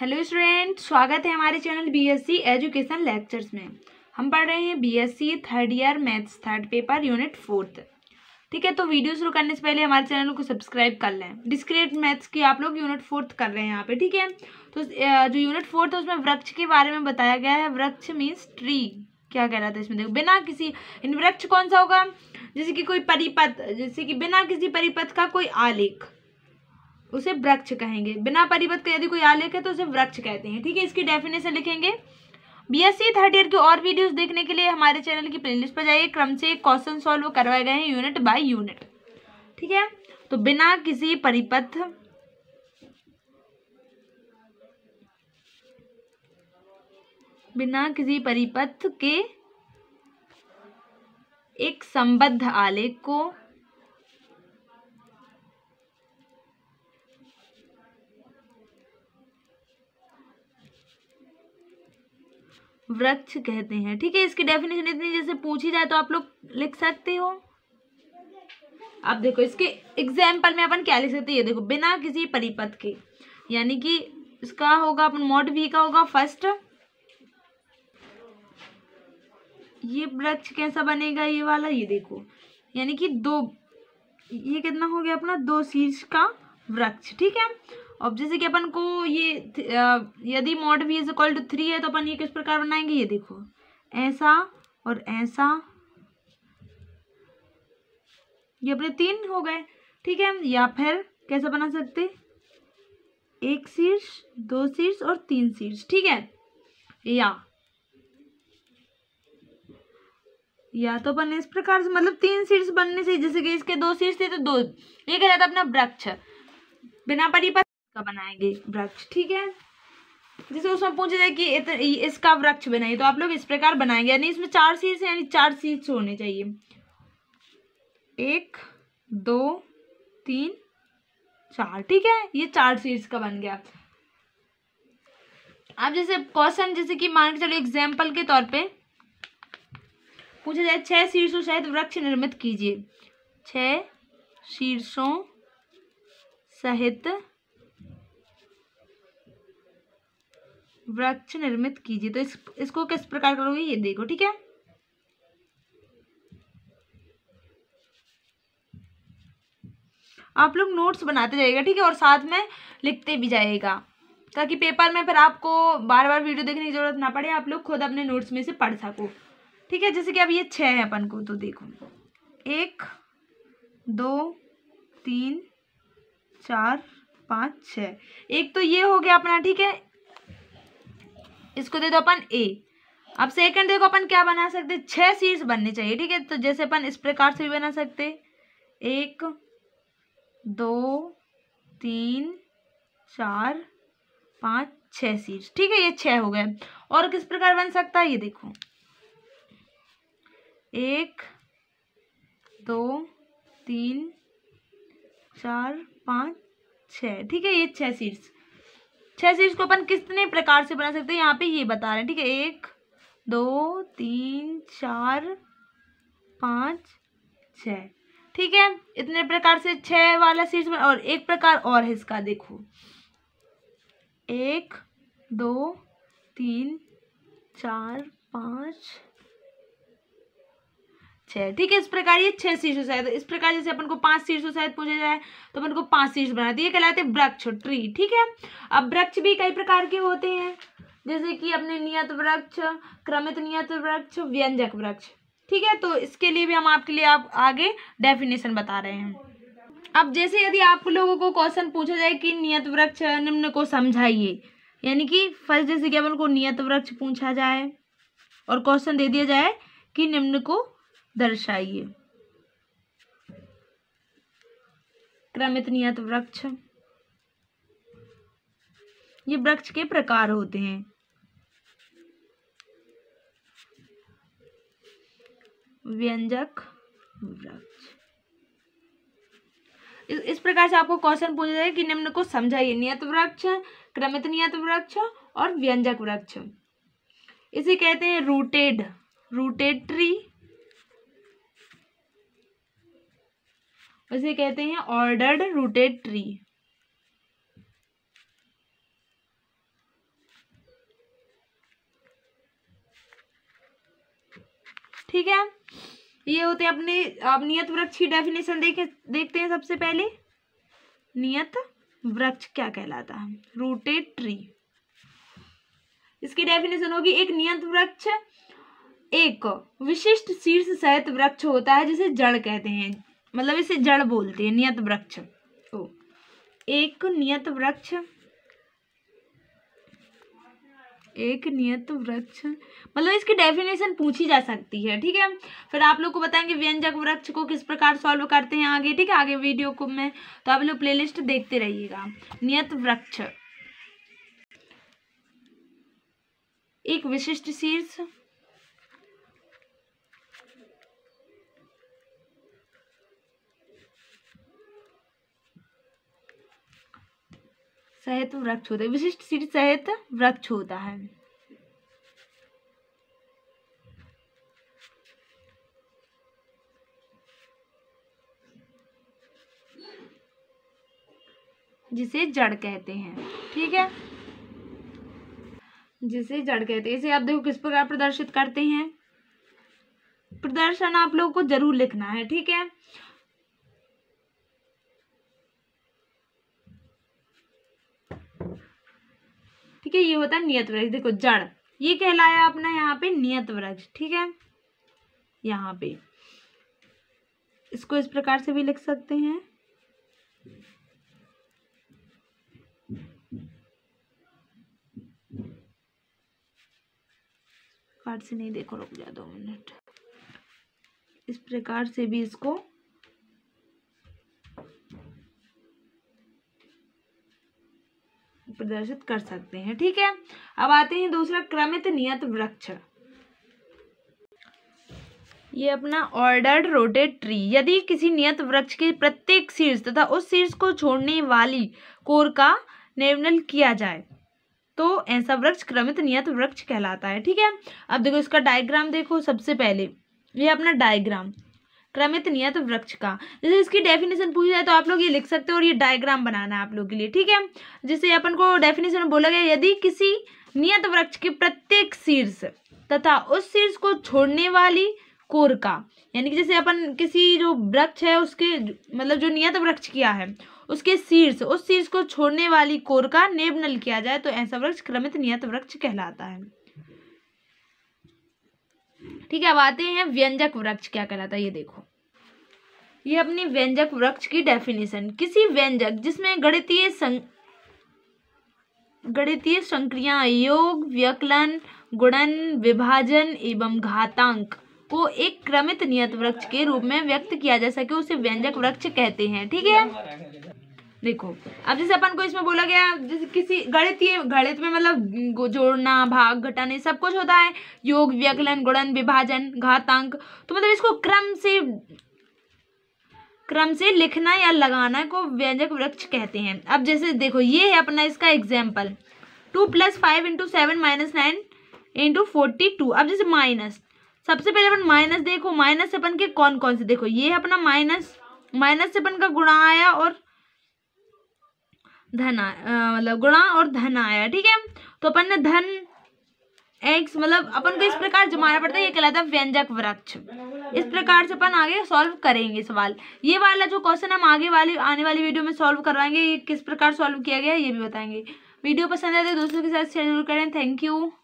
hello student स्वागत है हमारे चैनल बीएससी एजुकेशन लेक्चर्स में हम पढ़ रहे हैं BSc third year maths third paper unit fourth ठीक है तो वीडियो शुरू करने से पहले हमारे चैनल को सब्सक्राइब कर लें डिस्क्रेट मैथ्स की आप लोग यूनिट फोर्थ कर रहे हैं यहाँ पे ठीक है तो जो यूनिट फोर्थ है उसमें वृक्ष के बारे में बताया गया है वृक्ष मीन्स ट्री क्या कह रहा था इसमें देखो बिना किसी इन वृक्ष कौन सा होगा जैसे कि कोई परिपथ जैसे कि बिना किसी परिपथ का कोई आलेख उसे वृक्ष कहेंगे बिना परिपथ का यदि कोई आलेख है तो उसे वृक्ष कहते हैं ठीक है इसकी डेफिनेशन लिखेंगे बीएससी थर्ड ईयर के और वीडियोस देखने के लिए हमारे चैनल की प्लेलिस्ट पर जाइए क्रम से क्वेश्चन सॉल्व करवाए गए हैं यूनिट बाय यूनिट ठीक है तो बिना किसी परिपथ बिना किसी परिपथ के एक संबद्ध आलेख को वृक्ष कहते हैं ठीक है इसकी डेफिनेशन इतनी जैसे पूछी जाए तो आप लोग लिख सकते हो आप देखो इसके एग्जाम्पल में अपन क्या लिख सकते हैं ये देखो बिना किसी परिपथ के यानी कि इसका होगा अपन मोड भी का होगा फर्स्ट ये वृक्ष कैसा बनेगा ये वाला ये देखो यानी कि दो ये कितना हो गया अपना दो शीर्ष का वृक्ष ठीक है अब जैसे कि अपन को ये यदि mod V is equal to three है तो अपन ये किस प्रकार बनाएंगे ये देखो ऐसा और ऐसा ये अपने तीन हो गए ठीक है या फिर कैसे बना सकते एक शीर्ष दो शीर्ष और तीन शीर्ष ठीक है या या तो अपन इस प्रकार से मतलब तीन शीर्ष बनने से जैसे कि इसके दो शीर्ष थे तो दो ये कहलाता अपना वृक्ष बिना परिपथ का बनाएंगे वृक्ष ठीक है जैसे उसमें पूछा जाए कि इत, इसका वृक्ष बनाइए तो आप लोग इस प्रकार बनाएंगे यानी इसमें चार सीट्स यानी चार सीट्स होने चाहिए एक दो तीन चार ठीक है ये चार सीट्स का बन गया आप जैसे क्वेश्चन जैसे कि मान के चलो एग्जाम्पल के तौर पे पूछा जाए छह शीर्षों सहित वृक्ष निर्मित कीजिए छह शीर्षों सहित वृक्ष निर्मित कीजिए तो इस इसको किस प्रकार करोगे ये देखो ठीक है आप लोग नोट्स बनाते जाएगा ठीक है और साथ में लिखते भी जाएगा ताकि पेपर में फिर आपको बार बार वीडियो देखने की जरूरत ना पड़े आप लोग खुद अपने नोट्स में से पढ़ सको ठीक है जैसे कि अब ये छः है अपन को तो देखो एक दो तीन चार पाँच छः एक तो ये हो गया अपना ठीक है इसको दे दो अपन ए अब सेकंड देखो अपन क्या बना सकते छह सीट्स बनने चाहिए ठीक है तो जैसे अपन इस प्रकार से भी बना सकते एक दो तीन चार पाँच छः सीट्स ठीक है ये छः हो गए और किस प्रकार बन सकता है ये देखो एक दो तीन चार पाँच छः ठीक है ये छः सीट्स छः सीरीज को अपन कितने प्रकार से बना सकते हैं यहाँ पे ये बता रहे हैं ठीक है एक दो तीन चार पाँच छ ठीक है इतने प्रकार से छः वाला सीरीज बना और एक प्रकार और है इसका देखो एक दो तीन चार पाँच छः ठीक है इस प्रकार ये छः शीर्ष शायद तो इस प्रकार जैसे अपन को पांच शीर्ष शायद पूछा जाए तो अपन को पांच शीर्ष बनाते ये कहलाते वृक्ष ट्री ठीक है अब वृक्ष भी कई प्रकार के होते हैं जैसे कि अपने नियत वृक्ष क्रमित नियत वृक्ष व्यंजक वृक्ष ठीक है तो इसके लिए भी हम आपके लिए आप आगे डेफिनेशन बता रहे हैं अब जैसे यदि आप लोगों को क्वेश्चन पूछा जाए कि नियत वृक्ष निम्न को समझाइए यानी कि फर्स्ट जैसे कि अपन को नियत वृक्ष पूछा जाए और क्वेश्चन दे दिया जाए कि निम्न को दर्शाइए क्रमित नियत वृक्ष ये वृक्ष के प्रकार होते हैं व्यंजक वृक्ष इस प्रकार से आपको क्वेश्चन पूछा जाए कि निम्न को समझाइए नियत वृक्ष क्रमित नियत वृक्ष और व्यंजक वृक्ष इसे कहते हैं रूटेड रूटेड ट्री उसे कहते हैं ऑर्डर्ड रूटेड ट्री ठीक है ये होते हैं अपने अब नियत वृक्ष की डेफिनेशन देखे देखते हैं सबसे पहले नियत वृक्ष क्या कहलाता है रूटेड ट्री इसकी डेफिनेशन होगी एक नियत वृक्ष एक विशिष्ट शीर्ष सहित वृक्ष होता है जिसे जड़ कहते हैं मतलब इसे जड़ बोलते हैं नियत वृक्ष ओ एक नियत वृक्ष एक नियत वृक्ष मतलब इसकी डेफिनेशन पूछी जा सकती है ठीक है फिर आप लोग को बताएंगे व्यंजक वृक्ष को किस प्रकार सॉल्व करते हैं आगे ठीक है आगे वीडियो को में तो आप लोग प्लेलिस्ट देखते रहिएगा नियत वृक्ष एक विशिष्ट शीर्ष सहित वृक्ष होता है विशिष्ट सीट सहित वृक्ष होता है जिसे जड़ कहते हैं ठीक है जिसे जड़ कहते हैं इसे आप देखो किस प्रकार प्रदर्शित करते हैं प्रदर्शन आप लोगों को जरूर लिखना है ठीक है ठीक है ये होता है नियत वृक्ष देखो जड़ ये कहलाया अपना यहाँ पे नियत वृक्ष ठीक है यहाँ पे इसको इस प्रकार से भी लिख सकते हैं से नहीं देखो रुक जा दो मिनट इस प्रकार से भी इसको प्रदर्शित कर सकते हैं ठीक है अब आते हैं दूसरा क्रमित नियत वृक्ष ये अपना ऑर्डर्ड रोटेड ट्री यदि किसी नियत वृक्ष के प्रत्येक शीर्ष तथा उस शीर्ष को छोड़ने वाली कोर का निर्णय किया जाए तो ऐसा वृक्ष क्रमित नियत वृक्ष कहलाता है ठीक है अब देखो इसका डायग्राम देखो सबसे पहले ये अपना डायग्राम क्रमित नियत तो वृक्ष का जैसे इसकी डेफिनेशन पूछी जाए तो आप लोग ये लिख सकते हो और ये डायग्राम बनाना है आप लोग के लिए ठीक है जिसे अपन को डेफिनेशन बोला गया यदि किसी नियत वृक्ष के प्रत्येक शीर्ष तथा उस शीर्ष को छोड़ने वाली कोर का यानी कि जैसे अपन किसी जो वृक्ष है उसके मतलब जो नियत वृक्ष किया है उसके शीर्ष उस शीर्ष को छोड़ने वाली कोर का नेबनल किया जाए तो ऐसा वृक्ष क्रमित नियत वृक्ष कहलाता है ठीक है अब आते हैं व्यंजक वृक्ष क्या कहलाता है ये देखो ये अपनी व्यंजक वृक्ष की डेफिनेशन किसी व्यंजक जिसमें गणितीय संग गणितीय संक्रिया योग व्यकलन गुणन विभाजन एवं घातांक को एक क्रमित नियत वृक्ष के रूप में व्यक्त किया जा सके उसे व्यंजक वृक्ष कहते हैं ठीक है देखो अब जैसे अपन को इसमें बोला गया जैसे किसी गणित गणित में मतलब जोड़ना भाग घटाने सब कुछ होता है योग व्यकलन गुणन विभाजन घातांक तो मतलब इसको क्रम से क्रम से लिखना या लगाना को व्यंजक वृक्ष कहते हैं अब जैसे देखो ये है अपना इसका example two plus five into seven minus nine into forty two अब जैसे माइनस सबसे पहले अपन माइनस देखो माइनस अपन के कौन कौन से देखो ये है अपना माइनस माइनस से अपन का गुणा आया और धन मतलब गुणा और धन आया ठीक है तो अपन ने धन एक्स मतलब अपन को इस प्रकार जमाना पड़ता है ये कहलाता है व्यंजक वृक्ष इस प्रकार से अपन आगे सॉल्व करेंगे सवाल ये वाला जो क्वेश्चन हम आगे वाली आने वाली वीडियो में सॉल्व करवाएंगे ये किस प्रकार सॉल्व किया गया ये भी बताएंगे वीडियो पसंद आए तो दोस्तों के साथ शेयर जरूर करें थैंक यू